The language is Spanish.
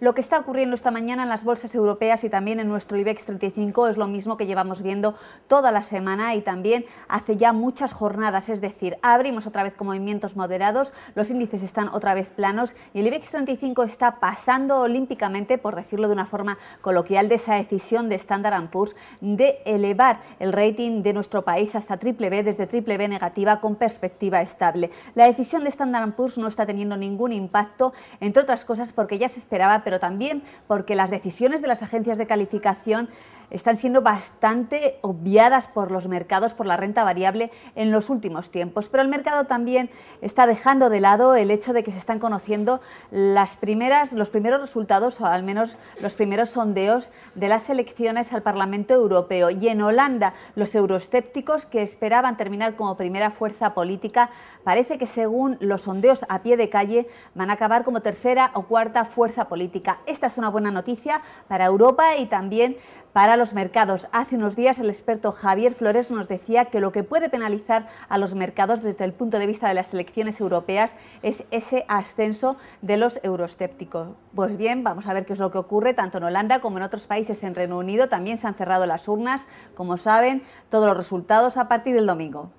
Lo que está ocurriendo esta mañana en las bolsas europeas y también en nuestro IBEX 35 es lo mismo que llevamos viendo toda la semana y también hace ya muchas jornadas, es decir, abrimos otra vez con movimientos moderados, los índices están otra vez planos y el IBEX 35 está pasando olímpicamente, por decirlo de una forma coloquial, de esa decisión de Standard Poor's de elevar el rating de nuestro país hasta triple B, desde triple B negativa con perspectiva estable. La decisión de Standard Poor's no está teniendo ningún impacto, entre otras cosas porque ya se esperaba pero también porque las decisiones de las agencias de calificación están siendo bastante obviadas por los mercados por la renta variable en los últimos tiempos. Pero el mercado también está dejando de lado el hecho de que se están conociendo las primeras, los primeros resultados, o al menos los primeros sondeos de las elecciones al Parlamento Europeo. Y en Holanda, los euroscépticos que esperaban terminar como primera fuerza política, parece que según los sondeos a pie de calle, van a acabar como tercera o cuarta fuerza política. Esta es una buena noticia para Europa y también para a los mercados. Hace unos días el experto Javier Flores nos decía que lo que puede penalizar a los mercados desde el punto de vista de las elecciones europeas es ese ascenso de los euroscépticos. Pues bien, vamos a ver qué es lo que ocurre tanto en Holanda como en otros países en Reino Unido. También se han cerrado las urnas, como saben, todos los resultados a partir del domingo.